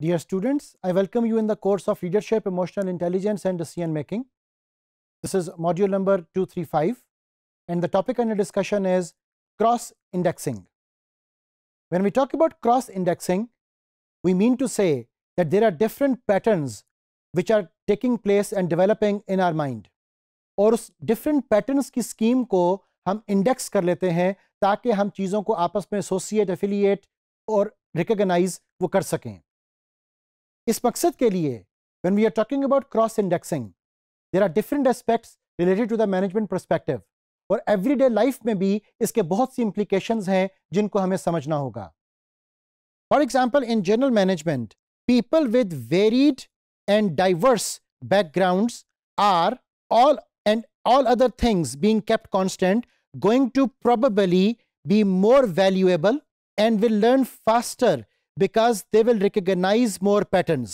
Dear students, I welcome you in the course of Leadership, Emotional Intelligence and Decision Making. This is module number 235 and the topic under discussion is cross-indexing. When we talk about cross-indexing, we mean to say that there are different patterns which are taking place and developing in our mind. Or different patterns ki scheme ko hum index kar lete hain, taake hum चीज़ों ko aapas mein associate, affiliate or recognize wo kar सकें इस मकसद के लिए when we are talking about cross indexing there are different aspects related to the management perspective और everyday life में भी इसके बहुत सी इंप्लीकेशन हैं जिनको हमें समझना होगा for example in general management people with varied and diverse background are all and all other things being kept constant going to probably be more valuable and will learn faster because they will recognise more pattern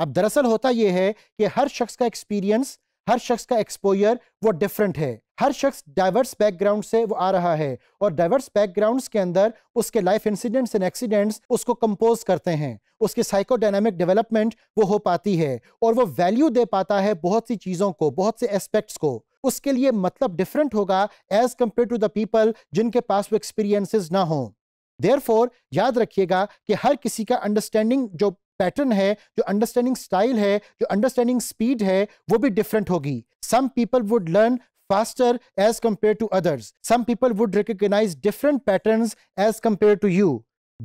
अब दरअसल होता यह है कि हर शख्स का experience हर शख्स का एक्सपोजर वो डिफरेंट है हर शख्स डाइवर्स बैकग्राउंड से वो आ रहा है और डाइवर्स बैकग्राउंड्स के अंदर उसके लाइफ इंसिडेंट्स एंड एक्सीडेंट्स उसको कंपोज करते हैं उसके साइकोडाइनमिक डेवलपमेंट वो हो पाती है और वो वैल्यू दे पाता है बहुत सी चीज़ों को बहुत से एस्पेक्ट्स को उसके लिए मतलब डिफरेंट होगा as compare to the people जिनके पास वो एक्सपीरियंसेस ना हों देयर याद रखिएगा कि हर किसी का अंडरस्टैंडिंग जो पैटर्न है जो अंडरस्टैंडिंग स्टाइल है जो अंडरस्टैंडिंग स्पीड है वो भी डिफरेंट होगी some people would learn faster as compared to others. Some people would recognize different patterns as compared to you.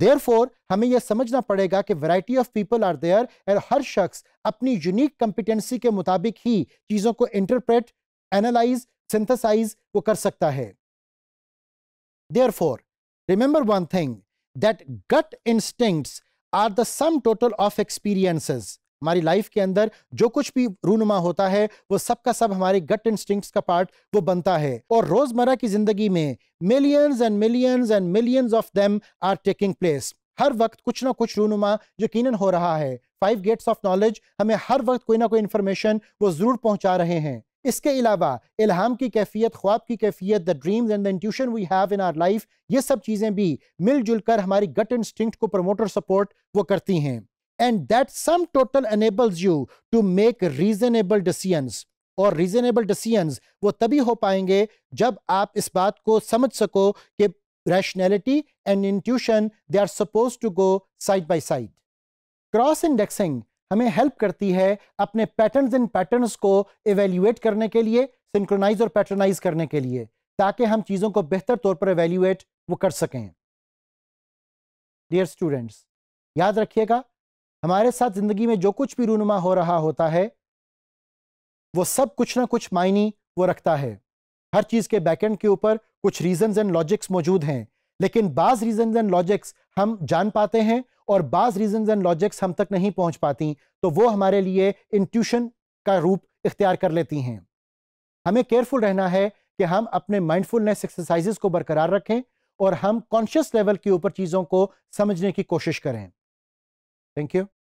Therefore, हमें यह समझना पड़ेगा कि variety of people are there और हर शख्स अपनी यूनिक कंपिटेंसी के मुताबिक ही चीज़ों को इंटरप्रेट एनालाइज सिंथेसाइज वो कर सकता है there Remember one thing that gut instincts are the sum total of experiences हमारी लाइफ के अंदर जो कुछ भी रूनुमा होता है वो सब का सब हमारे गट इंस्टिंक्ट्स का पार्ट वो बनता है और रोजमर्रा की जिंदगी में millions and millions and millions of them are taking place हर वक्त कुछ ना कुछ रूनुमा यकीन हो रहा है फाइव गेट्स ऑफ नॉलेज हमें हर वक्त कोई ना कोई इंफॉर्मेशन वो जरूर पहुंचा रहे हैं इसके अलावा इल्हाम की कैफियत ख्वाब की कैफियत the dreams and the intuition we have in our life ये सब चीज़ें भी मिलजुल कर हमारी गट इंस्टिंक्ट को प्रमोट और सपोर्ट वो करती हैं and that sum total enables you to make reasonable decisions और रीजनेबल डिसीजंस वो तभी हो पाएंगे जब आप इस बात को समझ सको कि rationality and intuition they are suppose to go side by side cross indexing हमें हेल्प करती है अपने पैटर्न्स इन पैटर्न्स को एवेल्यूएट करने के लिए सिंक्रोनाइज और पैटर्नाइज करने के लिए ताकि हम चीज़ों को बेहतर तौर पर एवेल्यूएट वो कर सकें डियर स्टूडेंट्स याद रखिएगा हमारे साथ ज़िंदगी में जो कुछ भी रूनुमा हो रहा होता है वो सब कुछ ना कुछ मायनी वो रखता है हर चीज़ के बैकेंड के ऊपर कुछ रीजन एंड लॉजिक्स मौजूद हैं लेकिन बाज रीजन एंड लॉजिक्स हम जान पाते हैं और बाज रीजन एंड लॉजिक्स हम तक नहीं पहुंच पाती तो वो हमारे लिए इंट्यूशन का रूप इख्तियार कर लेती हैं हमें केयरफुल रहना है कि हम अपने माइंडफुलनेस एक्सरसाइजेस को बरकरार रखें और हम कॉन्शियस लेवल के ऊपर चीज़ों को समझने की कोशिश करें थैंक यू